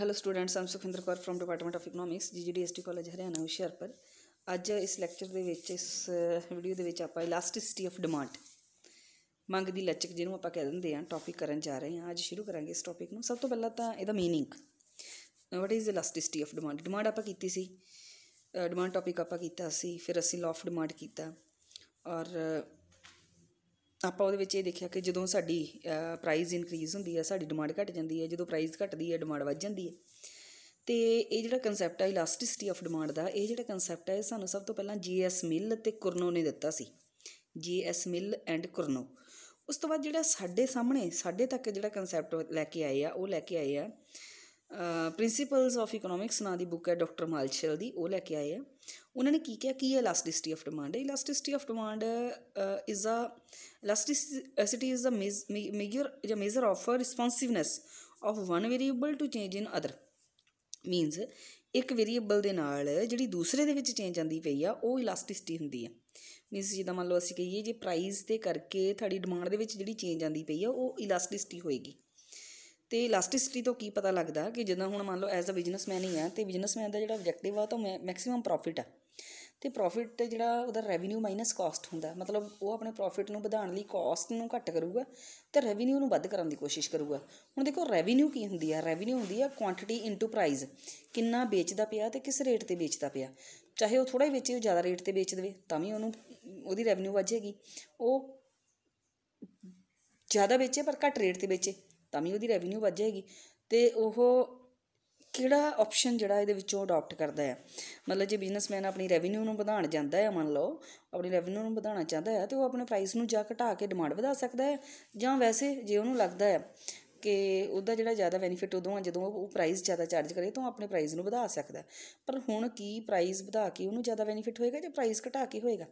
hello students am Sukhinder Kaur from department of economics GGDST college Haryana Hoshiarpur ਅੱਜ ਇਸ lecture ਦੇ ਵਿੱਚ ਇਸ ਵੀਡੀਓ ਦੇ ਵਿੱਚ ਆਪਾਂ ਇਲਾਸਟਿਸਿਟੀ ਆਫ ਡਿਮਾਂਡ ਮੰਗ ਦੀ ਲਚਕ ਜਿਹਨੂੰ ਆਪਾਂ ਕਹਿ ਦਿੰਦੇ ਆ ਟੌਪਿਕ ਕਰਨ ਜਾ ਰਹੇ ਹਾਂ ਅੱਜ ਸ਼ੁਰੂ ਕਰਾਂਗੇ ਇਸ ਟੌਪਿਕ ਨੂੰ ਸਭ ਤੋਂ ਪਹਿਲਾਂ ਤਾਂ ਇਹਦਾ meaning what is elasticity of demand demand ਆਪਾਂ ਕੀਤੀ ਸੀ ਡਿਮਾਂਡ ਟੌਪਿਕ ਆਪਾਂ ਕੀਤਾ ਸੀ ਫਿਰ ਅਸੀਂ ਲਾਅ ਆਫ ਡਿਮਾਂਡ ਕੀਤਾ ਔਰ ਆਪਾਂ ਉਹਦੇ ਵਿੱਚ ਇਹ ਦੇਖਿਆ ਕਿ ਜਦੋਂ ਸਾਡੀ ਪ੍ਰਾਈਸ ਇਨਕਰੀਜ਼ ਹੁੰਦੀ ਹੈ ਸਾਡੀ ਡਿਮਾਂਡ ਘਟ ਜਾਂਦੀ ਹੈ ਜਦੋਂ ਪ੍ਰਾਈਸ ਘਟਦੀ ਹੈ ਡਿਮਾਂਡ ਵੱਧ ਜਾਂਦੀ ਹੈ ਤੇ ਇਹ ਜਿਹੜਾ ਕਨਸੈਪਟ ਹੈ ਇਲਾਸਟਿਸਿਟੀ ਆਫ ਡਿਮਾਂਡ ਦਾ ਇਹ ਜਿਹੜਾ ਕਨਸੈਪਟ ਹੈ ਸਾਨੂੰ ਸਭ ਤੋਂ ਪਹਿਲਾਂ ਜੀ ਐਸ ਮਿਲ ਤੇ ਕੁਰਨੋ ਨੇ ਦਿੱਤਾ ਸੀ ਜੀ ਐਸ ਮਿਲ ਐਂਡ ਕੁਰਨੋ ਉਸ ਤੋਂ ਬਾਅਦ ਜਿਹੜਾ ਸਾਡੇ ਸਾਹਮਣੇ ਸਾਡੇ ਤੱਕ ਜਿਹੜਾ ਕਨਸੈਪਟ ਲੈ ਕੇ ਆਏ ਆ ਉਹ ਲੈ ਕੇ ਆਏ ਆ ਪ੍ਰਿੰਸੀਪਲਸ ਆਫ ਇਕਨੋਮਿਕਸ ਨਾਂ ਦੀ ਬੁੱਕ ਹੈ ਡਾਕਟਰ ਮਾਲਸ਼ਲ ਦੀ ਉਹ ਲੈ ਕੇ ਆਏ ਆ ਉਹਨਾਂ ਨੇ ਕੀ ਕਿਹਾ ਕੀ ਹੈ elasticity of demand elasticity of demand is a elasticity is a measure ਜਾਂ measure of responsiveness of one variable to change in other means ਇੱਕ ਵੇਰੀਏਬਲ ਦੇ ਨਾਲ ਜਿਹੜੀ ਦੂਸਰੇ ਦੇ ਵਿੱਚ ਚੇਂਜ ਆਂਦੀ ਪਈ ਆ ਉਹ ਇਲਾਸਟਿਸਿਟੀ ਹੁੰਦੀ ਆ ਮੀਨਸ ਜਿੱਦਾਂ ਮੰਨ ਲਓ ਅਸੀਂ ਕਹੀਏ ਜੇ ਪ੍ਰਾਈਸ ਤੇ ਕਰਕੇ ਤੁਹਾਡੀ ਡਿਮਾਂਡ ਦੇ ਵਿੱਚ ਜਿਹੜੀ ਚੇਂਜ ਆਂਦੀ ਪਈ ਆ ਉਹ ਇਲਾਸਟਿਸਿਟੀ ਹੋਏਗੀ ਤੇ ਇਲਾਸਟਿਸਿਟੀ ਤੋਂ ਕੀ ਪਤਾ ਲੱਗਦਾ ਕਿ ਜਦੋਂ ਹੁਣ ਮੰਨ ਲਓ ਐਜ਼ ਅ ਬਿਜ਼ਨਸਮੈਨ ਹੀ ਆ ਤੇ ਬਿਜ਼ਨਸਮੈਨ ਦਾ ਜਿਹੜਾ ਆਬਜੈਕਟਿਵ ਆ ਤਾਂ ਮੈਕਸਿਮਮ ਪ੍ਰੋਫਿਟ ਆ ਤੇ ਪ੍ਰੋਫਿਟ ਤੇ ਜਿਹੜਾ ਉਹਦਾ ਰੈਵਨਿਊ ਮਾਈਨਸ ਕਾਸਟ ਹੁੰਦਾ ਮਤਲਬ ਉਹ ਆਪਣੇ ਪ੍ਰੋਫਿਟ ਨੂੰ ਵਧਾਉਣ ਲਈ ਕਾਸਟ ਨੂੰ ਘੱਟ ਕਰੂਗਾ ਤੇ ਰੈਵਨਿਊ ਨੂੰ ਵੱਧ ਕਰਨ ਦੀ ਕੋਸ਼ਿਸ਼ ਕਰੂਗਾ ਹੁਣ ਦੇਖੋ ਰੈਵਨਿਊ ਕੀ ਹੁੰਦੀ ਆ ਰੈਵਨਿਊ ਹੁੰਦੀ ਆ ਕੁਆਂਟੀਟੀ ਇਨਟੂ ਪ੍ਰਾਈਸ ਕਿੰਨਾ ਵੇਚਦਾ ਪਿਆ ਤੇ ਕਿਸ ਰੇਟ ਤੇ ਵੇਚਦਾ ਪਿਆ ਚਾਹੇ ਉਹ ਥੋੜਾ ਹੀ ਵੇਚੇ ਉਹ ਜ਼ਿਆਦਾ ਰੇਟ ਤੇ ਵੇਚ ਦੇਵੇ ਤਾਂ ਵੀ ਉਹਨੂੰ ਉਹਦੀ ਰੈਵਨਿਊ ਵਧੇਗੀ ਉਹ ਜ਼ਿਆਦਾ ਵੇਚੇ ਪਰ ਘੱਟ ਰੇਟ ਤੇ ਵੇਚੇ ਤਾਂ ਵੀ ਉਹਦੀ ਰੈਵਨਿਊ ਵੱਧ ਜਾਏਗੀ ਤੇ ਉਹ ਕਿਹੜਾ ਆਪਸ਼ਨ ਜਿਹੜਾ ਇਹਦੇ ਵਿੱਚੋਂ ਅਡਾਪਟ ਕਰਦਾ ਹੈ ਮਤਲਬ ਜੇ ਬਿਜ਼ਨਸਮੈਨ ਆਪਣੀ ਰੈਵਨਿਊ ਨੂੰ ਵਧਾਉਣ ਜਾਂਦਾ ਹੈ ਮੰਨ ਲਓ ਆਪਣੀ ਰੈਵਨਿਊ ਨੂੰ ਵਧਾਉਣਾ ਚਾਹੁੰਦਾ ਹੈ ਤੇ ਉਹ ਆਪਣੇ ਪ੍ਰਾਈਸ ਨੂੰ ਜਾਂ ਘਟਾ ਕੇ ਡਿਮਾਂਡ ਵਧਾ ਸਕਦਾ ਹੈ ਜਾਂ ਵੈਸੇ ਜੇ ਉਹਨੂੰ ਲੱਗਦਾ ਹੈ ਕਿ ਉਹਦਾ ਜਿਹੜਾ ਜ਼ਿਆਦਾ ਬੈਨੀਫਿਟ ਉਦੋਂ ਆ ਜਦੋਂ ਉਹ ਪ੍ਰਾਈਸ ਜ਼ਿਆਦਾ ਚਾਰਜ ਕਰੇ ਤਾਂ ਉਹ ਆਪਣੇ ਪ੍ਰਾਈਸ ਨੂੰ ਵਧਾ ਸਕਦਾ ਪਰ ਹੁਣ ਕੀ ਪ੍ਰਾਈਸ ਵਧਾ ਕੇ ਉਹਨੂੰ ਜ਼ਿਆਦਾ ਬੈਨੀਫਿਟ ਹੋਏਗਾ ਜਾਂ ਪ੍ਰਾਈਸ ਘਟਾ ਕੇ ਹੋਏਗਾ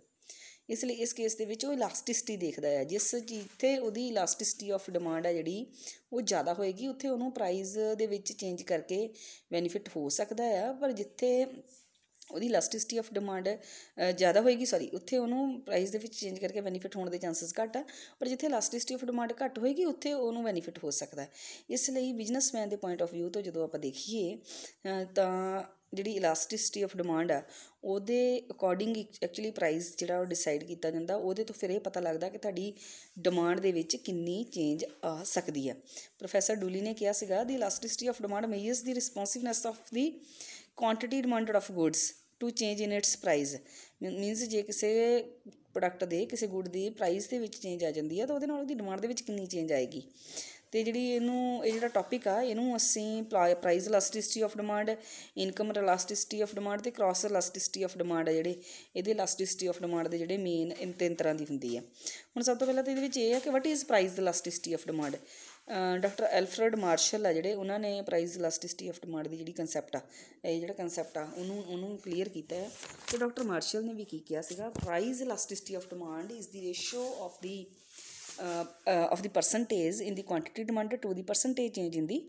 ਇਸ ਲਈ ਇਸ ਕੇਸ ਦੇ ਵਿੱਚ ਉਹ ਇਲਾਸਟਿਸਿਟੀ ਦੇਖਦਾ ਹੈ ਜਿਸ ਜਿੱਥੇ ਉਹਦੀ ਇਲਾਸਟਿਸਿਟੀ ਆਫ ਡਿਮਾਂਡ ਹੈ ਜਿਹੜੀ ਉਹ ਜ਼ਿਆਦਾ ਹੋਏਗੀ ਉੱਥੇ ਉਹਨੂੰ ਪ੍ਰਾਈਸ ਦੇ ਵਿੱਚ ਚੇਂਜ ਕਰਕੇ ਬੈਨੀਫਿਟ ਹੋ ਸਕਦਾ ਹੈ ਪਰ ਜਿੱਥੇ ਉਹਦੀ ਇਲਾਸਟਿਸਿਟੀ ਆਫ ਡਿਮਾਂਡ ਜ਼ਿਆਦਾ ਹੋਏਗੀ ਸੌਰੀ ਉੱਥੇ ਉਹਨੂੰ ਪ੍ਰਾਈਸ ਦੇ ਵਿੱਚ ਚੇਂਜ ਕਰਕੇ ਬੈਨੀਫਿਟ ਹੋਣ ਦੇ ਚਾਂਸਸ ਘੱਟ ਆ ਪਰ ਜਿੱਥੇ ਇਲਾਸਟਿਸਿਟੀ ਆਫ ਡਿਮਾਂਡ ਘੱਟ ਹੋਏਗੀ ਉੱਥੇ ਉਹਨੂੰ ਬੈਨੀਫਿਟ ਹੋ ਸਕਦਾ ਇਸ ਲਈ ਬਿਜ਼ਨਸਮੈਨ ਦੇ ਪੁਆਇੰਟ ਆਫ View ਤੋਂ ਜਦੋਂ ਆਪਾਂ ਦੇਖੀਏ ਤਾਂ ਜਿਹੜੀ ਇਲਾਸਟਿਸਿਟੀ ਆਫ ਡਿਮਾਂਡ ਆ ਉਹਦੇ ਅਕੋਰਡਿੰਗ ਐਕਚੁਅਲੀ ਪ੍ਰਾਈਸ ਜਿਹੜਾ ਉਹ ਡਿਸਾਈਡ ਕੀਤਾ ਜਾਂਦਾ ਉਹਦੇ ਤੋਂ ਫਿਰ ਇਹ ਪਤਾ ਲੱਗਦਾ ਕਿ ਤੁਹਾਡੀ ਡਿਮਾਂਡ ਦੇ ਵਿੱਚ ਕਿੰਨੀ ਚੇਂਜ ਆ ਸਕਦੀ ਹੈ ਪ੍ਰੋਫੈਸਰ ਡੂਲੀ ਨੇ ਕਿਹਾ ਸੀਗਾ the elasticity of demand measures the responsiveness of the quantity demanded of goods to change in its price means ਜੇ ਕਿਸੇ ਪ੍ਰੋਡਕਟ ਦੇ ਕਿਸੇ ਗੁੱਡ ਦੀ ਪ੍ਰਾਈਸ ਦੇ ਵਿੱਚ ਚੇਂਜ ਆ ਜਾਂਦੀ ਹੈ ਤਾਂ ਉਹਦੇ ਨਾਲ ਉਹਦੀ ਡਿਮਾਂਡ ਦੇ ਵਿੱਚ ਕਿੰਨੀ ਚੇਂਜ ਆਏਗੀ ਤੇ ਜਿਹੜੀ ਇਹਨੂੰ ਇਹ ਜਿਹੜਾ ਟੌਪਿਕ ਆ ਇਹਨੂੰ ਅਸੀਂ price elasticity of demand income elasticity of demand ਤੇ ਕ੍ਰਾਸ ਇਲਾਸਟਿਸਿਟੀ ਆਫ ਡਿਮਾਂਡ ਆ ਜਿਹੜੇ ਇਹਦੇ ਇਲਾਸਟਿਸਿਟੀ ਆਫ ਡਿਮਾਂਡ ਦੇ ਜਿਹੜੇ ਮੇਨ ਇਹ ਤਿੰਨ ਤਰ੍ਹਾਂ ਦੀ ਹੁੰਦੀ ਆ ਹੁਣ ਸਭ ਤੋਂ ਪਹਿਲਾਂ ਤਾਂ ਇਹਦੇ ਵਿੱਚ ਇਹ ਆ ਕਿ what is price elasticity of demand doctor Alfred Marshall ਆ ਜਿਹੜੇ ਉਹਨਾਂ ਨੇ ਪ੍ਰਾਈਸ ਇਲਾਸਟਿਸਿਟੀ ਆਫ ਡਿਮਾਂਡ ਦੀ ਜਿਹੜੀ ਕਨਸੈਪਟ ਆ ਇਹ ਜਿਹੜਾ ਕਨਸੈਪਟ ਆ ਉਹਨੂੰ ਉਹਨੂੰ ਕਲੀਅਰ ਕੀਤਾ ਹੈ ਤੇ ਡਾਕਟਰ ਮਾਰਸ਼ਲ ਨੇ ਵੀ ਕੀ ਕਿਹਾ ਸੀਗਾ price elasticity of demand is the ratio of the of the percentage in the quantity demanded to the percentage change in the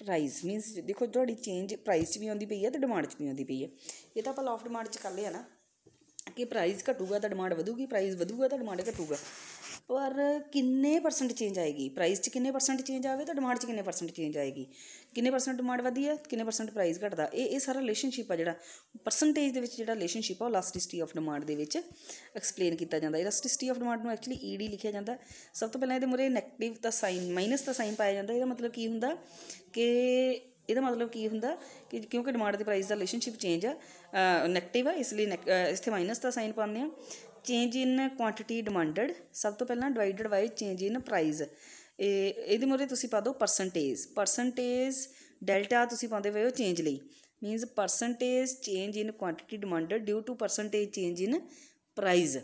price means ਦੇਖੋ ਤੁਹਾਡੀ ਚੇਂਜ ਪ੍ਰਾਈਸ ਵੀ ਆਉਂਦੀ ਪਈ ਹੈ ਤੇ ਡਿਮਾਂਡ 'ਚ ਵੀ ਆਉਂਦੀ ਪਈ ਹੈ ਇਹ ਤਾਂ ਆਪਾਂ ਲਾਫ ਡਿਮਾਂਡ 'ਚ ਕਰ ਲਿਆ ਨਾ ਕਿ ਪ੍ਰਾਈਸ ਘਟੂਗਾ ਤਾਂ ਡਿਮਾਂਡ ਵਧੂਗੀ ਪ੍ਰਾਈਸ ਵਧੂਗਾ ਤਾਂ ਡਿਮਾਂਡ ਘਟੂਗਾ ਪਰ ਕਿੰਨੇ ਪਰਸੈਂਟ ਚੇਂਜ ਆਏਗੀ ਪ੍ਰਾਈਸ 'ਚ ਕਿੰਨੇ ਪਰਸੈਂਟ ਚੇਂਜ ਆਵੇ ਤਾਂ ਡਿਮਾਂਡ 'ਚ ਕਿੰਨੇ ਪਰਸੈਂਟ ਚੇਂਜ ਆਏਗੀ ਕਿੰਨੇ ਪਰਸੈਂਟ ਡਿਮਾਂਡ ਵਧੀ ਹੈ ਕਿੰਨੇ ਪਰਸੈਂਟ ਪ੍ਰਾਈਸ ਘਟਦਾ ਇਹ ਇਹ ਸਾਰਾ ਰਿਲੇਸ਼ਨਸ਼ਿਪ ਆ ਜਿਹੜਾ ਪਰਸੈਂਟੇਜ ਦੇ ਵਿੱਚ ਜਿਹੜਾ ਰਿਲੇਸ਼ਨਸ਼ਿਪ ਆ ਉਹ ਇਲਾਸਟਿਸਿਟੀ ਆਫ ਡਿਮਾਂਡ ਦੇ ਵਿੱਚ ਐਕਸਪਲੇਨ ਕੀਤਾ ਜਾਂਦਾ ਇਲਾਸਟਿਸਿਟੀ ਆਫ ਡਿਮਾਂਡ ਨੂੰ ਐਕਚੁਅਲੀ ਈਡੀ e ਲਿਖਿਆ ਜਾਂਦਾ ਸਭ ਤੋਂ ਪਹਿਲਾਂ ਇਹਦੇ ਮੁਰੇ 네ਗੇਟਿਵ ਦਾ ਸਾਈਨ ਮਾਈਨਸ ਦਾ ਸਾਈਨ ਪਾਇਆ ਜਾਂਦਾ ਇਹਦਾ ਮਤਲਬ ਕੀ ਹੁੰਦਾ ਕਿ ਇਹਦਾ ਮਤਲਬ ਕੀ ਹੁੰਦਾ ਕਿ ਕਿਉਂਕਿ ਡਿਮਾਂਡ ਤੇ ਪ੍ਰਾਈਸ ਦਾ ਰਿਲੇਸ਼ਨਸ਼ਿਪ ਚੇਂਜ ਆ 네ਗੇਟਿਵ ਆ ਇਸ ਲਈ ਤੇ ਮਾਈਨਸ ਦਾ ਸਾਈਨ ਪਾਉਂਦੇ ਆ ਚੇਂਜ ਇਨ ਕੁਆਂਟੀਟੀ ਡਿਮਾਂਡਡ ਸਭ ਤੋਂ ਪਹਿਲਾਂ divided by change in price ਇਹ ਇਹਦੇ ਮੋਰੇ ਤੁਸੀਂ ਪਾ ਦਿਓ ਪਰਸੈਂਟੇਜ ਪਰਸੈਂਟੇਜ ਡੈਲਟਾ ਤੁਸੀਂ ਪਾਉਂਦੇ ਪਏ ਹੋ ਚੇਂਜ ਲਈ means percentage change in quantity demanded due to percentage change in price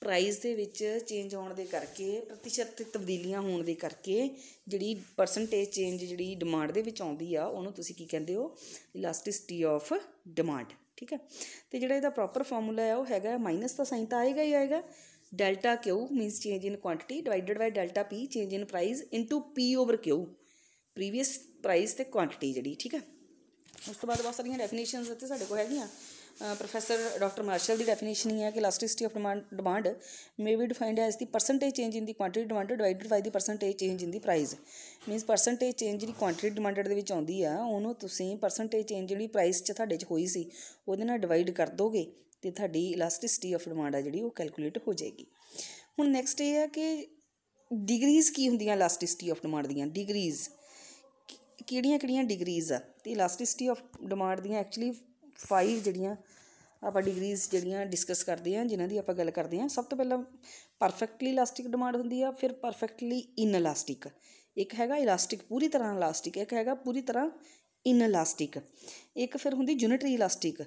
price ਦੇ ਵਿੱਚ ਚੇਂਜ ਆਉਣ ਦੇ ਕਰਕੇ ਪ੍ਰਤੀਸ਼ਤ ਤੇ ਤਬਦੀਲੀਆਂ ਹੋਣ ਦੇ ਕਰਕੇ ਜਿਹੜੀ ਪਰਸੈਂਟੇਜ ਚੇਂਜ ਜਿਹੜੀ ਡਿਮਾਂਡ ਦੇ ਵਿੱਚ ਆਉਂਦੀ ਆ ਉਹਨੂੰ ਤੁਸੀਂ ਕੀ ਕਹਿੰਦੇ ਹੋ ਇਲਾਸਟਿਸਿਟੀ ਆਫ ਡਿਮਾਂਡ ਠੀਕ ਹੈ ਤੇ ਜਿਹੜਾ ਇਹਦਾ ਪ੍ਰੋਪਰ ਫਾਰਮੂਲਾ ਹੈ ਉਹ ਹੈਗਾ ਮਾਈਨਸ ਦਾ ਸਾਈਨ ਤਾਂ ਆਏਗਾ ਹੀ ਆਏਗਾ delta Q means change in quantity divided by delta P change in price into P over Q previous price ਤੇ ਕੁਆਂਟੀਟੀ ਜਿਹੜੀ ਠੀਕ ਹੈ ਉਸ ਤੋਂ ਬਾਅਦ ਬਹੁਤ ਸਾਰੀਆਂ ਡੈਫੀਨੇਸ਼ਨਸ ਇੱਥੇ ਸਾਡੇ ਕੋਲ ਹੈਗੀਆਂ ਪ੍ਰੋਫੈਸਰ ਡਾਕਟਰ ਮਾਰਸ਼ਲ ਦੀ ਡੈਫੀਨੇਸ਼ਨ ਹੀ ਹੈ ਕਿ elasticity of demand may be defined as the percentage change in the quantity demanded divided by the percentage change in the price means percentage change ਜਿਹੜੀ ਕੁਆਂਟੀਟੀ ਡਿਮਾਂਡਡ ਦੇ ਵਿੱਚ ਆਉਂਦੀ ਆ ਉਹਨੂੰ ਤੁਸੀਂ ਪਰਸੈਂਟੇਜ ਚੇਂਜ ਜਿਹੜੀ ਪ੍ਰਾਈਸ 'ਚ ਤੁਹਾਡੇ 'ਚ ਹੋਈ ਸੀ ਉਹਦੇ ਨਾਲ ਡਿਵਾਈਡ ਕਰ ਦੋਗੇ ਤੇ ਤੁਹਾਡੀ ਇਲਾਸਟਿਸਿਟੀ ਆਫ ਡਿਮਾਂਡ ਆ ਜਿਹੜੀ ਉਹ ਕੈਲਕੂਲੇਟ ਹੋ ਜਾਏਗੀ ਹੁਣ ਨੈਕਸਟ ਇਹ ਆ ਕਿ ਡਿਗਰੀਜ਼ ਕੀ ਹੁੰਦੀਆਂ ਇਲਾਸਟਿਸਿਟੀ ਆਫ ਡਿਮਾਂਡ ਦੀਆਂ ਡਿਗਰੀਜ਼ ਕਿਹੜੀਆਂ ਕਿਹੜੀਆਂ ਡਿਗਰੀਜ਼ ਆ ਤੇ ਇਲਾਸਟਿਸਿਟੀ ਆਫ ਡਿਮਾਂਡ ਦੀਆਂ ਐਕਚੁਅਲੀ ਫਾਈਵ ਜਿਹੜੀਆਂ ਆਪਾਂ ਡਿਗਰੀਜ਼ ਜਿਹੜੀਆਂ ਡਿਸਕਸ ਕਰਦੇ ਹਾਂ ਜਿਨ੍ਹਾਂ ਦੀ ਆਪਾਂ ਗੱਲ ਕਰਦੇ ਹਾਂ ਸਭ ਤੋਂ ਪਹਿਲਾਂ ਪਰਫੈਕਟਲੀ ਇਲਾਸਟਿਕ ਡਿਮਾਂਡ ਹੁੰਦੀ ਆ ਫਿਰ ਪਰਫੈਕਟਲੀ ਇਨ ਇਲਾਸਟਿਕ ਇੱਕ ਹੈਗਾ ਇਲਾਸਟਿਕ ਪੂਰੀ ਤਰ੍ਹਾਂ ਇਲਾਸਟਿਕ ਇੱਕ ਹੈਗਾ ਪੂਰੀ ਤਰ੍ਹਾਂ ਇਨ ਇਲਾਸਟਿਕ ਇੱਕ ਫਿਰ ਹੁੰਦੀ ਯੂਨਿਟਰੀ ਇਲਾਸਟਿਕ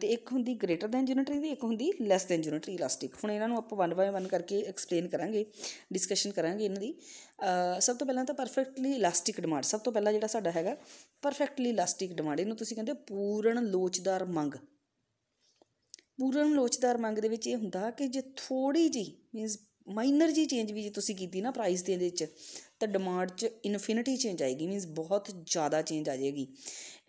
ਤੇ ਇੱਕ ਹੁੰਦੀ ਗ੍ਰੇਟਰ ਦੈਨ ਯੂਨਿਟਰੀ ਦੀ ਇੱਕ ਹੁੰਦੀ ਲੈਸ ਦੈਨ ਯੂਨਿਟਰੀ ਇਲਾਸਟਿਕ ਹੁਣ ਇਹਨਾਂ ਨੂੰ ਆਪਾਂ ਵਨ ਬਾਈ ਵਨ ਕਰਕੇ ਐਕਸਪਲੇਨ ਕਰਾਂਗੇ ਡਿਸਕਸ਼ਨ ਕਰਾਂਗੇ ਇਹਨਾਂ ਦੀ ਸਭ ਤੋਂ ਪਹਿਲਾਂ ਤਾਂ ਪਰਫੈਕਟਲੀ ਇਲਾਸਟਿਕ ਡਿਮਾਂਡ ਸਭ ਤੋਂ ਪਹਿਲਾਂ ਜਿਹੜਾ ਸਾਡਾ ਹੈਗਾ ਪਰਫੈਕਟਲੀ ਇਲਾਸਟਿਕ ਡਿਮਾਂਡ ਇਹਨੂੰ ਤੁਸੀਂ ਕਹਿੰਦੇ ਪੂਰਨ ਲੋਚਦਾਰ ਮੰਗ ਪੂਰਨ ਲੋਚਦਾਰ ਮੰਗ ਦੇ ਵਿੱਚ ਇਹ ਹੁੰਦਾ ਕਿ ਜੇ ਥੋੜੀ ਜੀ ਮੀਨਸ ਮਾਈਨਰ ਜੀ ਚੇਂਜ ਵੀ ਜੇ ਤੁਸੀਂ ਕੀਤੀ ਨਾ ਪ੍ਰਾਈਸ ਦੇ ਵਿੱਚ ਤਾਂ ਡਿਮਾਂਡ 'ਚ ਇਨਫਿਨਿਟੀ ਚੇਂਜ ਆਏਗੀ ਮੀਨਸ ਬਹੁਤ ਜ਼ਿਆਦਾ ਚੇਂਜ ਆ ਜਾਏਗੀ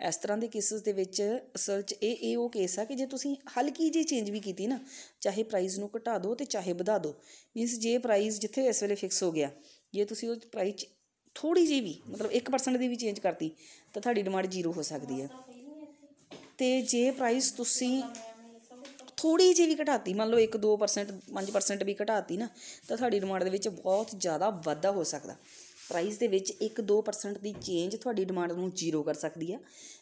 ਇਸ ਤਰ੍ਹਾਂ ਦੇ ਕੇਸਸ ਦੇ ਵਿੱਚ ਅਸਲ 'ਚ ਇਹ ਇਹ ਉਹ ਕੇਸ ਆ ਕਿ ਜੇ ਤੁਸੀਂ ਹਲਕੀ ਜੀ ਚੇਂਜ ਵੀ ਕੀਤੀ ਨਾ ਚਾਹੇ ਪ੍ਰਾਈਸ ਨੂੰ ਘਟਾ ਦਿਓ ਤੇ ਚਾਹੇ ਵਧਾ ਦਿਓ ਮੀਨਸ ਜੇ ਪ੍ਰਾਈਸ ਜਿੱਥੇ ਇਸ ਵੇਲੇ ਫਿਕਸ ਹੋ ਗਿਆ ਜੇ ਤੁਸੀਂ ਉਹ ਪ੍ਰਾਈਸ 'ਚ ਥੋੜੀ ਜੀ ਵੀ ਮਤਲਬ 1% ਦੀ ਵੀ ਚੇਂਜ ਕਰਤੀ ਤਾਂ ਤੁਹਾਡੀ ਡਿਮਾਂਡ ਜ਼ੀਰੋ ਹੋ ਸਕਦੀ ਹੈ ਤੇ ਜੇ ਪ੍ਰਾਈਸ ਤੁਸੀਂ ਥੋੜੀ ਜਿਹੀ ਵੀ ਘਟਾਤੀ ਮੰਨ ਲਓ 1-2% 5% ਵੀ ਘਟਾਤੀ ਨਾ ਤਾਂ ਤੁਹਾਡੀ ਡਿਮਾਂਡ ਦੇ ਵਿੱਚ ਬਹੁਤ ਜ਼ਿਆਦਾ ਵਾਧਾ ਹੋ ਸਕਦਾ ਪ੍ਰਾਈਸ ਦੇ ਵਿੱਚ 1-2% ਦੀ ਚੇਂਜ ਤੁਹਾਡੀ ਡਿਮਾਂਡ ਨੂੰ ਜ਼ੀਰੋ ਕਰ ਸਕਦੀ ਆ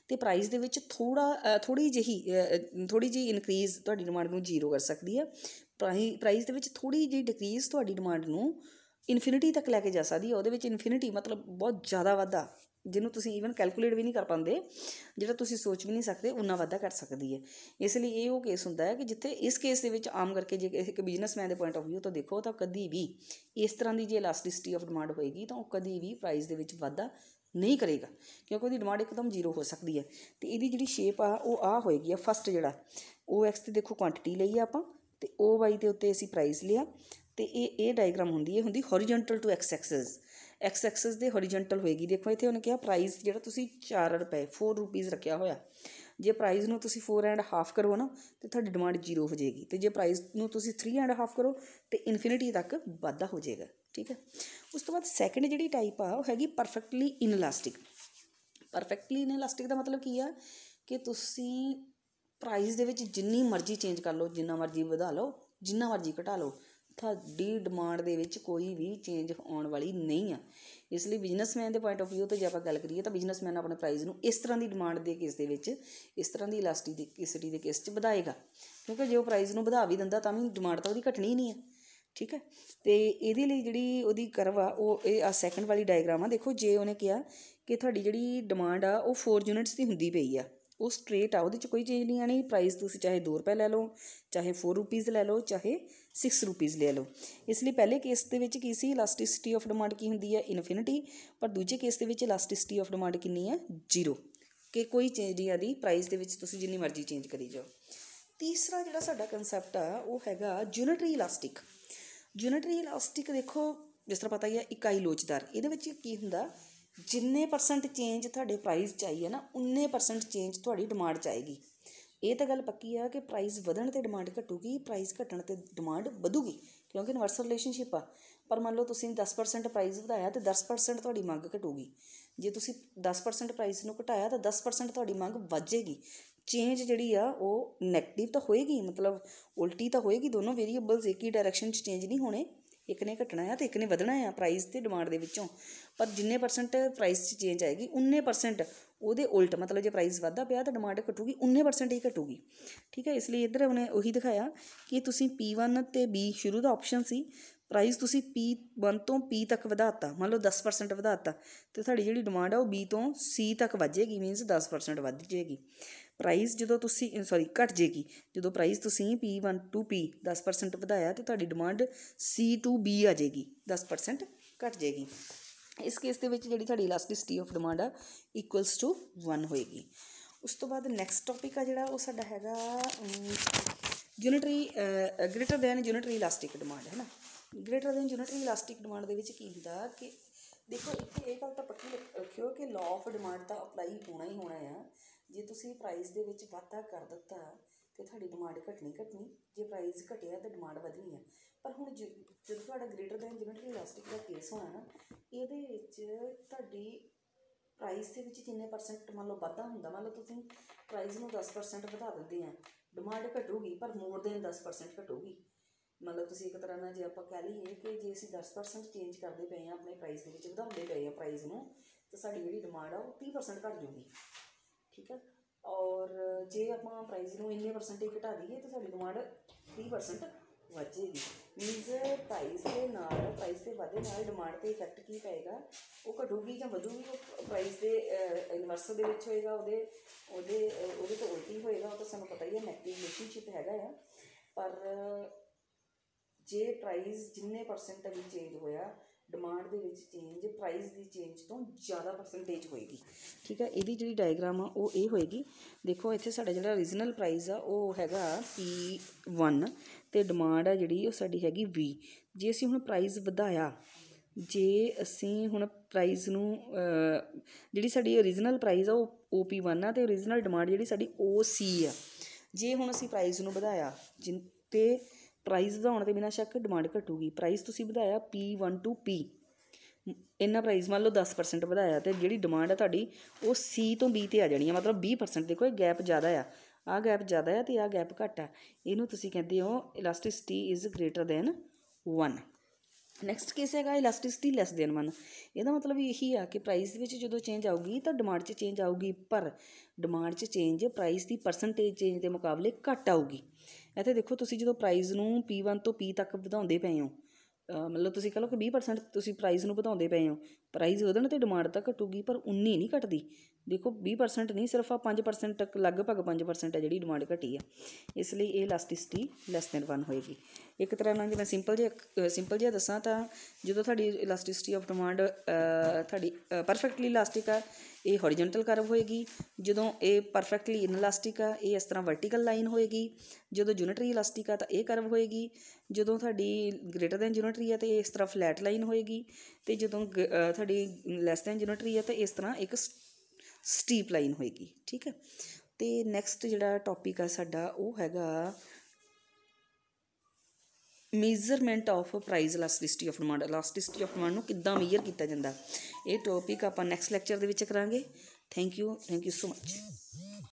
ਤੇ ਪ੍ਰਾਈਸ ਦੇ ਵਿੱਚ ਥੋੜਾ ਥੋੜੀ ਜਿਹੀ ਥੋੜੀ ਜਿਹੀ ਇਨਕਰੀਜ਼ ਤੁਹਾਡੀ ਡਿਮਾਂਡ ਨੂੰ ਜ਼ੀਰੋ ਕਰ ਸਕਦੀ ਆ ਪ੍ਰਾਈਸ ਦੇ ਵਿੱਚ ਥੋੜੀ ਜਿਹੀ ਡਿਕਰੀਜ਼ ਤੁਹਾਡੀ ਡਿਮਾਂਡ ਨੂੰ ਇਨਫਿਨਿਟੀ ਤੱਕ ਲੈ ਕੇ ਜਾ ਸਕਦੀ ਹੈ ਉਹਦੇ ਵਿੱਚ ਇਨਫਿਨਿਟੀ ਮਤਲਬ ਬਹੁਤ ਜ਼ਿਆਦਾ ਵਾਧਾ ਜਿਹਨੂੰ ਤੁਸੀਂ ਈਵਨ ਕੈਲਕੂਲੇਟ ਵੀ ਨਹੀਂ ਕਰ ਪਾਉਂਦੇ ਜਿਹੜਾ ਤੁਸੀਂ ਸੋਚ ਵੀ ਨਹੀਂ ਸਕਦੇ ਉਹਨਾਂ ਵਾਧਾ ਕਰ ਸਕਦੀ ਹੈ ਇਸ ਲਈ ਇਹ ਉਹ ਕੇਸ ਹੁੰਦਾ ਹੈ ਕਿ ਜਿੱਥੇ ਇਸ ਕੇਸ ਦੇ ਵਿੱਚ ਆਮ ਕਰਕੇ ਜੇ ਇੱਕ ਬਿਜ਼ਨਸਮੈਨ ਦੇ ਪੁਆਇੰਟ ਆਫ View ਤੋਂ ਦੇਖੋ ਤਾਂ ਕਦੀ ਵੀ ਇਸ ਤਰ੍ਹਾਂ ਦੀ ਜੇ ਇਲਾਸਟਿਸਿਟੀ ਆਫ ਡਿਮਾਂਡ ਹੋਏਗੀ ਤਾਂ ਉਹ ਕਦੀ ਵੀ ਪ੍ਰਾਈਸ ਦੇ ਵਿੱਚ ਵਾਧਾ ਨਹੀਂ ਕਰੇਗਾ ਕਿਉਂਕਿ ਉਹਦੀ ਡਿਮਾਂਡ ਇੱਕਦਮ ਜ਼ੀਰੋ ਹੋ ਸਕਦੀ ਹੈ ਤੇ ਇਹਦੀ ਜਿਹੜੀ ਸ਼ੇਪ ਆ ਉਹ ਆ ਹੋਏਗੀ ਆ ਫਸਟ ਜਿਹੜਾ OX ਤੇ ਦੇਖੋ ਕੁਆਂਟੀਟੀ ਲਈ ਆ ਆਪਾਂ ਤੇ OY ਦੇ ਉੱਤੇ ਅਸੀਂ ਪ੍ਰਾਈਸ ਲਿਆ ਤੇ ਇਹ ਇਹ ਡਾਇਗਰਾਮ ਹੁੰਦੀ ਹੈ ਹੁੰਦੀ horizontal to X axis X axis ਦੇ ਹੋਰੀਜ਼ੋਨਟਲ ਹੋਏਗੀ ਦੇਖੋ ਇੱਥੇ ਉਹਨੇ ਕਿਹਾ ਪ੍ਰਾਈਸ ਜਿਹੜਾ ਤੁਸੀਂ 4 ਰੁਪਏ 4 ਰੁਪੀਸ ਰੱਖਿਆ ਹੋਇਆ ਜੇ ਪ੍ਰਾਈਸ ਨੂੰ ਤੁਸੀਂ 4 ਐਂਡ ਹਾਫ ਕਰੋ ਨਾ ਤੇ ਤੁਹਾਡੀ ਡਿਮਾਂਡ ਜ਼ੀਰੋ ਹੋ ਜਾਏਗੀ ਤੇ ਜੇ ਪ੍ਰਾਈਸ ਨੂੰ ਤੁਸੀਂ 3 ਐਂਡ ਹਾਫ ਕਰੋ ਤੇ ਇਨਫਿਨਿਟੀ ਤੱਕ ਵਾਧਾ ਹੋ ਜਾਏਗਾ ਠੀਕ ਹੈ ਉਸ ਤੋਂ ਬਾਅਦ ਸੈਕੰਡ ਜਿਹੜੀ ਟਾਈਪ ਆ ਉਹ ਹੈਗੀ ਪਰਫੈਕਟਲੀ ਇਨਲਾਸਟਿਕ ਪਰਫੈਕਟਲੀ ਇਨਲਾਸਟਿਕ ਦਾ ਮਤਲਬ ਕੀ ਆ ਕਿ ਤੁਸੀਂ ਪ੍ਰਾਈਸ ਦੇ ਵਿੱਚ ਜਿੰਨੀ ਮਰਜ਼ੀ ਚੇਂਜ ਕਰ ਲਓ ਜਿੰਨਾ ਮਰਜ਼ੀ ਵਧਾ ਲਓ ਜਿੰਨਾ ਮਰਜ਼ੀ ਘਟਾ ਲਓ ਤੁਹਾਡੀ ਡਿਮਾਂਡ ਦੇ ਵਿੱਚ ਕੋਈ ਵੀ ਚੇਂਜ ਆਉਣ ਵਾਲੀ ਨਹੀਂ ਆ ਇਸ ਲਈ ਬਿਜ਼ਨਸਮੈਨ ਦੇ ਪੁਆਇੰਟ ਆਫ View ਤੋਂ ਜੇ ਆਪਾਂ ਗੱਲ ਕਰੀਏ ਤਾਂ ਬਿਜ਼ਨਸਮੈਨ ਆਪਣੇ ਪ੍ਰਾਈਸ ਨੂੰ ਇਸ ਤਰ੍ਹਾਂ ਦੀ ਡਿਮਾਂਡ ਦੇ ਕੇਸ ਦੇ ਵਿੱਚ ਇਸ ਤਰ੍ਹਾਂ ਦੀ ਇਲਾਸਟਿਸਿਟੀ ਦੇ ਕੇਸ 'ਚ ਵਧਾਏਗਾ ਕਿਉਂਕਿ ਜੇ ਉਹ ਪ੍ਰਾਈਸ ਨੂੰ ਵਧਾ ਵੀ ਦਿੰਦਾ ਤਾਂ ਵੀ ਡਿਮਾਂਡ ਤਾਂ ਉਹਦੀ ਘਟਣੀ ਨਹੀਂ ਹੈ ਠੀਕ ਹੈ ਤੇ ਇਹਦੇ ਲਈ ਜਿਹੜੀ ਉਹਦੀ ਕਰਵ ਆ ਉਹ ਇਹ ਆ ਸੈਕੰਡ ਵਾਲੀ ਡਾਇਗਰਾਮ ਆ ਦੇਖੋ ਜੇ ਉਹਨੇ ਕਿਹਾ ਕਿ ਤੁਹਾਡੀ ਜਿਹੜੀ ਡਿਮਾਂਡ ਆ ਉਹ 4 ਯੂਨਿਟਸ ਦੀ ਹੁੰਦੀ ਪਈ ਆ ਉਹ ਸਟ੍ਰੇਟ ਆ ਉਹਦੇ 'ਚ ਕੋਈ ਚੇਂਜ ਨਹੀਂ ਆਣੀ ਪ੍ਰਾਈਸ ਤੁਸੀਂ ਚਾਹੇ 2 ਰੁਪਏ ਲੈ ਲਓ ਚਾਹੇ 4 ਰੁਪਏ ਲੈ ਲਓ ਚਾਹੇ 6 ਰੁਪਏ ਲੈ ਲਓ ਇਸ ਲਈ ਪਹਿਲੇ ਕੇਸ ਦੇ ਵਿੱਚ ਕੀ ਸੀ ਇਲਾਸਟਿਸਿਟੀ ਆਫ ਡਿਮਾਂਡ ਕੀ ਹੁੰਦੀ ਹੈ ਇਨਫਿਨਿਟੀ ਪਰ ਦੂਜੇ ਕੇਸ ਦੇ ਵਿੱਚ ਇਲਾਸਟਿਸਿਟੀ ਆਫ ਡਿਮਾਂਡ ਕਿੰਨੀ ਹੈ ਜ਼ੀਰੋ ਕਿ ਕੋਈ ਚੇਂਜ ਨਹੀਂ ਆਦੀ ਪ੍ਰਾਈਸ ਦੇ ਵਿੱਚ ਤੁਸੀਂ ਜਿੰਨੀ ਮਰਜ਼ੀ ਚੇਂਜ ਕਰੀ ਜਾਓ ਤੀਸਰਾ ਜਿਹੜਾ ਸਾਡਾ ਕਨਸੈਪਟ ਆ ਉਹ ਹੈਗਾ ਯੂਨਿਟਰੀ ਇਲਾਸਟਿਕ ਯੂਨਿਟਰੀ ਇਲਾਸਟਿਕ ਦੇਖੋ ਜਿਸ ਤਰ੍ਹਾਂ ਪਤਾ ਹੀ ਹੈ ਇਕਾਈ ਲੋਚਦਾਰ ਇਹਦੇ ਵਿੱਚ ਕੀ ਹੁੰਦਾ ਜਿੰਨੇ ਪਰਸੈਂਟ ਚੇਂਜ ਤੁਹਾਡੇ ਪ੍ਰਾਈਸ 'ਚ ਆਈ ਹੈ ਨਾ ਉਨੇ ਪਰਸੈਂਟ ਚੇਂਜ ਤੁਹਾਡੀ ਡਿਮਾਂਡ 'ਚ ਆਏਗੀ ਇਹ ਤਾਂ ਗੱਲ ਪੱਕੀ ਆ ਕਿ ਪ੍ਰਾਈਸ ਵਧਣ ਤੇ ਡਿਮਾਂਡ ਘਟੂਗੀ ਪ੍ਰਾਈਸ ਘਟਣ ਤੇ ਡਿਮਾਂਡ ਵਧੂਗੀ ਕਿਉਂਕਿ ਇਨਵਰਸ ਰਿਲੇਸ਼ਨਸ਼ਿਪ ਆ ਪਰ ਮੰਨ ਲਓ ਤੁਸੀਂ 10% ਪ੍ਰਾਈਸ ਵਧਾਇਆ ਤੇ 10% ਤੁਹਾਡੀ ਮੰਗ ਘਟੂਗੀ ਜੇ ਤੁਸੀਂ 10% ਪ੍ਰਾਈਸ ਨੂੰ ਘਟਾਇਆ ਤਾਂ 10% ਤੁਹਾਡੀ ਮੰਗ ਵਧੇਗੀ ਚੇਂਜ ਜਿਹੜੀ ਆ ਉਹ 네ਗੇਟਿਵ ਤਾਂ ਹੋਏਗੀ ਮਤਲਬ ਉਲਟੀ ਤਾਂ ਹੋਏਗੀ ਦੋਨੋਂ ਵੇਰੀਏਬਲਸ ਇੱਕ ਹੀ ਡਾਇਰੈਕਸ਼ਨ 'ਚ ਚੇਂਜ ਨਹੀਂ ਹੋਣੇ ਇੱਕ ਨੇ ਘਟਣਾ ਆ ਤੇ ਇੱਕ ਨੇ ਵਧਣਾ ਆ ਪ੍ਰਾਈਸ ਤੇ ਡਿਮਾਂਡ ਦੇ ਵਿੱਚੋਂ ਪਰ ਜਿੰਨੇ ਪਰਸੈਂਟ ਪ੍ਰਾਈਸ 'ਚ ਚੇਂਜ ਆਏਗੀ ਉਨੇ ਪਰਸੈਂਟ ਉਹਦੇ ਉਲਟ ਮਤਲਬ ਜੇ ਪ੍ਰਾਈਸ ਵਧਦਾ ਪਿਆ ਤਾਂ ਡਿਮਾਂਡ ਘਟੂਗੀ ਉਨੇ ਪਰਸੈਂਟ ਹੀ ਘਟੂਗੀ ਠੀਕ ਹੈ ਇਸ ਲਈ ਇੱਧਰ ਉਹਨੇ ਉਹੀ ਦਿਖਾਇਆ ਕਿ ਤੁਸੀਂ P1 ਤੇ B ਸ਼ੁਰੂ ਦਾ ਆਪਸ਼ਨ ਸੀ ਪ੍ਰਾਈਸ ਤੁਸੀਂ P1 ਤੋਂ P ਤੱਕ ਵਧਾਤਾ ਮੰਨ ਲਓ 10% ਵਧਾਤਾ ਤੇ ਤੁਹਾਡੀ ਜਿਹੜੀ ਡਿਮਾਂਡ ਆ ਉਹ B ਤੋਂ C ਤੱਕ ਵਧੇਗੀ ਮੀਨਸ 10% ਵੱਧ ਜਾਏਗੀ ਪ੍ਰਾਈਸ ਜਦੋਂ ਤੁਸੀਂ ਸੌਰੀ ਘਟ ਜੇਗੀ ਜਦੋਂ ਪ੍ਰਾਈਸ ਤੁਸੀਂ P1 ਟੂ P 10% ਵਧਾਇਆ ਤੇ ਤੁਹਾਡੀ ਡਿਮਾਂਡ C ਟੂ B ਆ ਜਾਏਗੀ 10% ਘਟ ਜੇਗੀ ਇਸ ਕੇਸ ਦੇ ਵਿੱਚ ਜਿਹੜੀ ਤੁਹਾਡੀ ਇਲਾਸਟਿਸਿਟੀ ਆਫ ਡਿਮਾਂਡ ਆ ਇਕੁਅਲਸ ਟੂ 1 ਹੋਏਗੀ ਉਸ ਤੋਂ ਬਾਅਦ ਨੈਕਸਟ ਟੌਪਿਕ ਆ ਜਿਹੜਾ ਉਹ ਸਾਡਾ ਹੈਗਾ unitary greater than unitary elastic demand ਹੈ ਨਾ greater than unitary elastic demand ਦੇ ਵਿੱਚ ਕੀ ਹੁੰਦਾ ਕਿ ਦੇਖੋ ਇੱਥੇ ਇਹ ਗੱਲ ਤਾਂ ਪੱਕੀ ਰੱਖਿਓ ਕਿ ਲਾਅ ਆਫ ਡਿਮਾਂਡ ਤਾਂ ਅਪਲਾਈ ਹੋਣਾ ਹੀ ਹੋਣਾ ਆ ਜੇ ਤੁਸੀਂ ਪ੍ਰਾਈਸ ਦੇ ਵਿੱਚ ਵਾਧਾ ਕਰ ਦਿੱਤਾ ਤੇ ਤੁਹਾਡੀ ਡਿਮਾਂਡ ਘਟਣੀ ਘਟਣੀ ਜੇ ਪ੍ਰਾਈਸ ਘਟਿਆ ਤਾਂ ਡਿਮਾਂਡ ਵਧਣੀ ਆ ਪਰ ਹੁਣ ਜਦੋਂ ਤੁਹਾਡਾ ਗ੍ਰੇਟਰ ਦੈਨ ਜਿਮੈਟਰੀ ਇਲਾਸਟਿਕ ਦਾ ਕੇਸ ਹੋਣਾ ਨਾ ਇਹਦੇ ਵਿੱਚ ਤੁਹਾਡੀ ਪ੍ਰਾਈਸ ਦੇ ਵਿੱਚ ਜਿੰਨੇ ਪਰਸੈਂਟ ਮੰਨ ਲਓ ਵਾਧਾ ਹੁੰਦਾ ਮੰਨ ਲਓ ਤੁਸੀਂ ਪ੍ਰਾਈਸ ਨੂੰ 10% ਵਧਾ ਦਿੰਦੇ ਆ ਡਿਮਾਂਡ ਘਟੂਗੀ ਪਰ ਮੋਰ ਦੈਨ 10% ਘਟੂਗੀ ਮੰਨ ਲਓ ਤੁਸੀਂ ਇੱਕ ਤਰ੍ਹਾਂ ਨਾਲ ਜੇ ਆਪਾਂ ਕਹਿ ਲਈਏ ਕਿ ਜੇ ਅਸੀਂ 10% ਚੇਂਜ ਕਰਦੇ ਪਏ ਆ ਆਪਣੇ ਪ੍ਰਾਈਸ ਦੇ ਵਿੱਚ ਵਧਾਉਂਦੇ ਪਏ ਆ ਪ੍ਰਾਈਸ ਨੂੰ ਤਾਂ ਸਾਡੀ ਜਿਹੜੀ ਡਿਮਾਂਡ ਆ ਉਹ 30% ਘਟ ਜੂਗੀ ਠੀਕ ਆ ਔਰ ਜੇ ਆਪਾਂ ਪ੍ਰਾਈਸ ਨੂੰ ਇੰਨੇ ਪਰਸੈਂਟੇਜ ਘਟਾ ਦਈਏ ਤਾਂ ਸਾਡੀ ਡਿਮਾਂਡ 30% ਵੱਧ ਜੇਗੀ ਮੀਨਸ ਪ੍ਰਾਈਸ ਦੇ ਨਾਲ ਪ੍ਰਾਈਸ ਦੇ ਵਾਧੇ ਨਾਲ ਡਿਮਾਂਡ ਤੇ ਇਫੈਕਟ ਕੀ ਪਏਗਾ ਉਹ ਘਟੂਗੀ ਜਾਂ ਵਧੂਗੀ ਉਹ ਪ੍ਰਾਈਸ ਦੇ ਇਨਵਰਸ ਦੇ ਵਿੱਚ ਹੋਏਗਾ ਉਹਦੇ ਉਹਦੇ ਉਹਦੇ ਤੋਂ ਉਲਟੀ ਹੋਏਗਾ ਉਹ ਤਾਂ ਸਾਨੂੰ ਪਤਾ ਹੀ ਹੈ ਨੈਗੇਟਿਵ ਰਿਲੇਸ਼ਨਸ਼ਿਪ ਹੈਗਾ ਆ ਪਰ ਜੇ ਪ੍ਰਾਈਸ ਜਿੰਨੇ ਪਰਸੈਂਟ ਵੀ ਚੇਂਜ ਹੋਇਆ ਡਿਮਾਂਡ ਦੇ ਵਿੱਚ ਚੇਂਜ ਪ੍ਰਾਈਸ ਦੀ ਚੇਂਜ ਤੋਂ ਜ਼ਿਆਦਾ ਪਰਸੈਂਟੇਜ ਹੋਏਗੀ ਠੀਕ ਹੈ ਇਹਦੀ ਜਿਹੜੀ ਡਾਇਗਰਾਮ ਆ ਉਹ ਇਹ ਹੋਏਗੀ ਦੇਖੋ ਇੱਥੇ ਸਾਡਾ ਜਿਹੜਾ origignal ਪ੍ਰਾਈਸ ਆ ਉਹ ਹੈਗਾ P1 ਤੇ ਡਿਮਾਂਡ ਆ ਜਿਹੜੀ ਉਹ ਸਾਡੀ ਹੈਗੀ V ਜੇ ਅਸੀਂ ਹੁਣ ਪ੍ਰਾਈਸ ਵਧਾਇਆ ਜੇ ਅਸੀਂ ਹੁਣ ਪ੍ਰਾਈਸ ਨੂੰ ਜਿਹੜੀ ਸਾਡੀ origignal ਪ੍ਰਾਈਸ ਆ ਉਹ OP1 ਆ ਤੇ origignal ਡਿਮਾਂਡ ਜਿਹੜੀ ਸਾਡੀ OC ਆ ਜੇ ਹੁਣ ਅਸੀਂ ਪ੍ਰਾਈਸ ਨੂੰ ਵਧਾਇਆ ਜਿੰਤੇ ਪ੍ਰਾਈਸ ਵਧਾਉਣ ਤੇ ਬਿਨਾਂ ਸ਼ੱਕ ਡਿਮਾਂਡ ਘਟੂਗੀ ਪ੍ਰਾਈਸ ਤੁਸੀਂ ਵਧਾਇਆ P1 ਟੂ P ਇੰਨਾ ਪ੍ਰਾਈਸ ਮੰਨ ਲਓ 10% ਵਧਾਇਆ ਤੇ ਜਿਹੜੀ ਡਿਮਾਂਡ ਹੈ ਤੁਹਾਡੀ ਉਹ C ਤੋਂ B ਤੇ ਆ ਜਾਣੀ ਹੈ ਮਤਲਬ 20% ਦੇਖੋ ਇਹ ਗੈਪ ਜ਼ਿਆਦਾ ਆ ਆ ਗੈਪ ਜ਼ਿਆਦਾ ਆ ਤੇ ਆ ਗੈਪ ਘੱਟ ਆ ਇਹਨੂੰ ਤੁਸੀਂ ਕਹਿੰਦੇ ਹੋ elasticity is greater than 1 next case ਹੈਗਾ ਇਲਾਸਟਿਸਿਟੀ ਲੈਸ ਦੇਨ ਮਨ ਇਹਦਾ ਮਤਲਬ ਇਹੀ ਆ ਕਿ ਪ੍ਰਾਈਸ ਵਿੱਚ ਜਦੋਂ ਚੇਂਜ ਆਊਗੀ ਤਾਂ ਡਿਮਾਂਡ 'ਚ ਚੇਂਜ ਆਊਗੀ ਪਰ ਡਿਮਾਂਡ 'ਚ ਚੇਂਜ ਪ੍ਰਾਈਸ ਦੀ ਪਰਸੈਂਟੇਜ ਚੇਂਜ ਦੇ ਮੁਕਾਬਲੇ ਘੱਟ ਆਊਗੀ ਇੱਥੇ ਦੇਖੋ ਤੁਸੀਂ ਜਦੋਂ ਪ੍ਰਾਈਸ ਨੂੰ P1 ਤੋਂ P ਤੱਕ ਵਧਾਉਂਦੇ ਪਏ ਹੋ ਮਤਲਬ ਤੁਸੀਂ ਕਹ ਲਓ ਕਿ 20% ਤੁਸੀਂ ਪ੍ਰਾਈਸ ਨੂੰ ਵਧਾਉਂਦੇ ਪਏ ਹੋ ਪ੍ਰਾਈਸ ਵਧਣ ਤੇ ਡਿਮਾਂਡ ਤਾਂ ਘਟੂਗੀ ਪਰ ਉਨੀ ਨਹੀਂ ਘਟਦੀ ਦੇਖੋ 20% ਨਹੀਂ ਸਿਰਫ ਆ 5% ਤੱਕ ਲਗਭਗ 5% ਹੈ ਜਿਹੜੀ ਡਿਮਾਂਡ ਘਟੀ ਆ ਇਸ ਲਈ ਇਹ ਇਲਾਸਟਿਸਿਟੀ ਲੈਸ ਦੈਨ 1 ਹੋਏਗੀ ਇੱਕ ਤਰ੍ਹਾਂ ਨਾਲ ਜੇ ਮੈਂ ਸਿੰਪਲ ਜਿਹਾ ਸਿੰਪਲ ਜਿਹਾ ਦੱਸਾਂ ਤਾਂ ਜਦੋਂ ਤੁਹਾਡੀ ਇਲਾਸਟਿਸਿਟੀ ਆਫ ਡਿਮਾਂਡ ਤੁਹਾਡੀ ਪਰਫੈਕਟਲੀ ਇਲਾਸਟਿਕ ਆ ਇਹ ਹੌਰੀਜ਼ੋਂਟਲ ਕਰਵ ਹੋਏਗੀ ਜਦੋਂ ਇਹ ਪਰਫੈਕਟਲੀ ਇਨਲਾਸਟਿਕ ਆ ਇਹ ਇਸ ਤਰ੍ਹਾਂ ਵਰਟੀਕਲ ਲਾਈਨ ਹੋਏਗੀ ਜਦੋਂ ਯੂਨਿਟਰੀ ਇਲਾਸਟਿਕ ਆ ਤਾਂ ਇਹ ਕਰਵ ਹੋਏਗੀ ਜਦੋਂ ਤੁਹਾਡੀ ਗ੍ਰੇਟਰ ਦੈਨ ਯੂਨਿਟਰੀ ਆ ਤੇ ਇਸ ਤਰ੍ਹਾਂ ਫਲੈਟ ਲਾਈਨ ਹੋਏਗੀ ਤੇ ਜਦੋਂ ਤੁਹਾਡੀ ਲੈਸ ਦੈਨ ਯੂਨਿਟਰੀ ਆ ਤਾਂ ਇਸ ਤਰ੍ਹਾਂ ਇੱਕ ਸਟੀਪ ਲਾਈਨ ਹੋਏਗੀ ਠੀਕ ਹੈ ਤੇ ਨੈਕਸਟ ਜਿਹੜਾ ਟੌਪਿਕ ਆ ਸਾਡਾ ਉਹ ਹੈਗਾ measurement of price elasticity of demand elasticity of demand ਨੂੰ ਕਿੱਦਾਂ ਮੇਜ਼ਰ ਕੀਤਾ ਜਾਂਦਾ ਇਹ ਟੌਪਿਕ ਆਪਾਂ ਨੈਕਸਟ ਲੈਕਚਰ ਦੇ ਵਿੱਚ ਕਰਾਂਗੇ thank you thank you so much